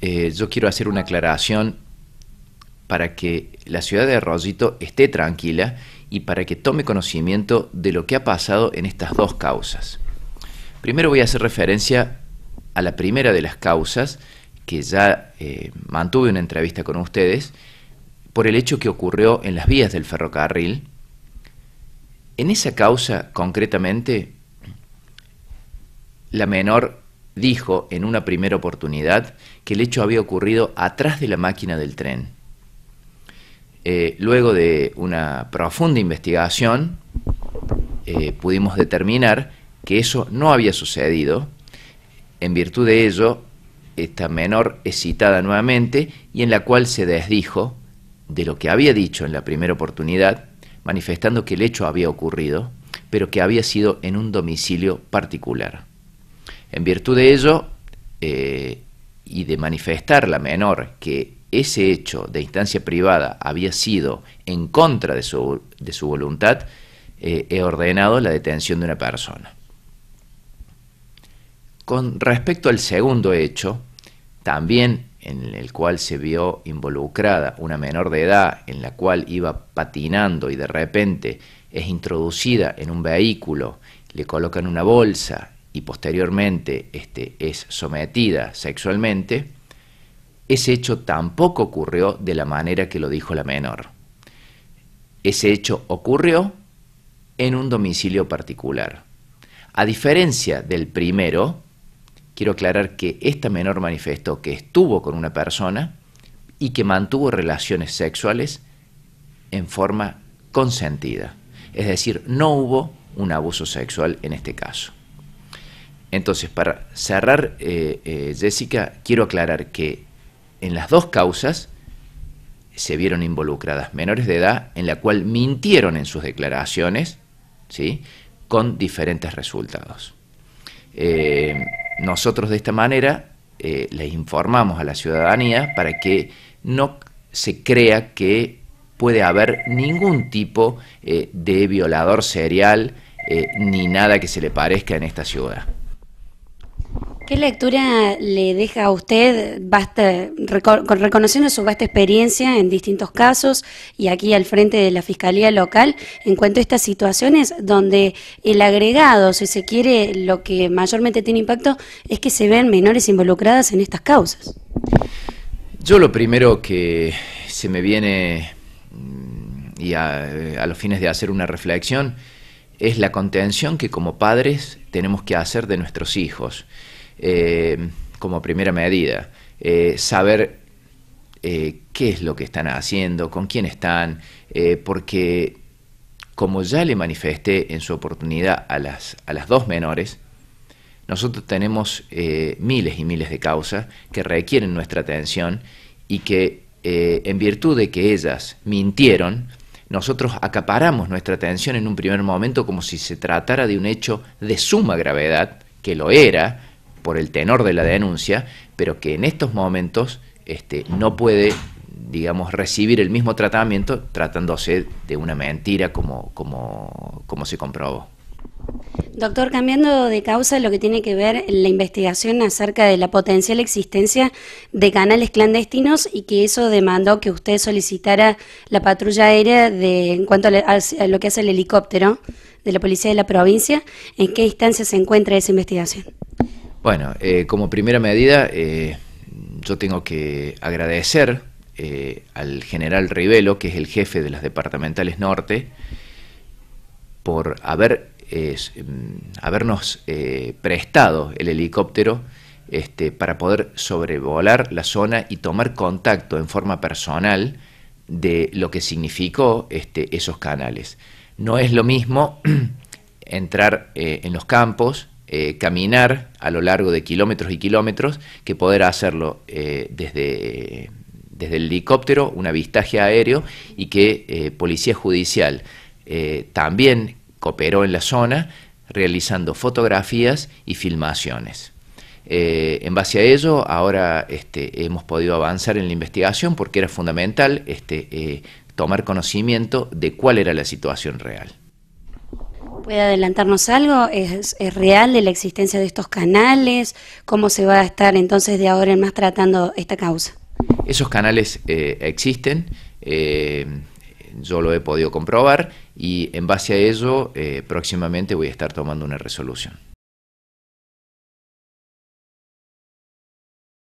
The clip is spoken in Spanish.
Eh, yo quiero hacer una aclaración para que la ciudad de Rosito esté tranquila y para que tome conocimiento de lo que ha pasado en estas dos causas. Primero voy a hacer referencia a la primera de las causas, que ya eh, mantuve una entrevista con ustedes, por el hecho que ocurrió en las vías del ferrocarril. En esa causa, concretamente, la menor dijo en una primera oportunidad que el hecho había ocurrido atrás de la máquina del tren. Eh, luego de una profunda investigación, eh, pudimos determinar que eso no había sucedido. En virtud de ello, esta menor es citada nuevamente y en la cual se desdijo de lo que había dicho en la primera oportunidad, manifestando que el hecho había ocurrido, pero que había sido en un domicilio particular. En virtud de ello, eh, y de manifestar la menor que ese hecho de instancia privada había sido en contra de su, voluntad, eh, he ordenado la detención de una persona. Con respecto al segundo hecho, también en el cual se vio involucrada una menor de edad en la cual iba patinando y de repente es introducida en un vehículo, le colocan una bolsa y posteriormente este, es sometida sexualmente, ese hecho tampoco ocurrió de la manera que lo dijo la menor. Ese hecho ocurrió en un domicilio particular. A diferencia del primero, quiero aclarar que esta menor manifestó que estuvo con una persona y que mantuvo relaciones sexuales en forma consentida. Es decir, no hubo un abuso sexual en este caso. Entonces, para cerrar, eh, eh, Jessica, quiero aclarar que en las dos causas se vieron involucradas menores de edad en la cual mintieron en sus declaraciones, ¿sí? con diferentes resultados. Eh, nosotros de esta manera les informamos a la ciudadanía para que no se crea que puede haber ningún tipo de violador serial ni nada que se le parezca en esta ciudad. ¿Qué lectura le deja a usted, reconociendo su vasta experiencia en distintos casos y aquí al frente de la Fiscalía Local, en cuanto a estas situaciones donde el agregado, si se quiere, lo que mayormente tiene impacto es que se ven menores involucradas en estas causas? Yo lo primero que se me viene mm, y a, a los fines de hacer una reflexión es la contención que como padres tenemos que hacer de nuestros hijos. Eh, como primera medida. Eh, saber eh, qué es lo que están haciendo, con quién están, porque como ya le manifesté en su oportunidad a las, a las dos menores, nosotros tenemos miles y miles de causas que requieren nuestra atención y que en virtud de que ellas mintieron, nosotros acaparamos nuestra atención en un primer momento como si se tratara de un hecho de suma gravedad, que lo era, por el tenor de la denuncia, pero que en estos momentos este, no puede digamos, recibir el mismo tratamiento tratándose de una mentira como, se comprobó. Doctor, cambiando de causa, lo que tiene que ver la investigación acerca de la potencial existencia de canales clandestinos y que eso demandó que usted solicitara la patrulla aérea de, en cuanto a lo que hace el helicóptero de la policía de la provincia, ¿en qué instancia se encuentra esa investigación? Bueno, eh, como primera medida, eh, yo tengo que agradecer eh, al general Rivelo, que es el jefe de las departamentales norte, por haber, mm, habernos prestado el helicóptero este, para poder sobrevolar la zona y tomar contacto en forma personal de lo que significó este, esos canales. No es lo mismo entrar en los campos eh, caminar a lo largo de kilómetros y kilómetros que poder hacerlo eh, desde, el helicóptero, un avistaje aéreo y que eh, Policía Judicial también cooperó en la zona realizando fotografías y filmaciones. en base a ello, ahora este, hemos podido avanzar en la investigación porque era fundamental este, tomar conocimiento de cuál era la situación real. ¿Puede adelantarnos algo? ¿Es, real de la existencia de estos canales? ¿Cómo se va a estar entonces de ahora en más tratando esta causa? Esos canales eh, existen, eh, yo lo he podido comprobar y en base a ello eh, próximamente voy a estar tomando una resolución.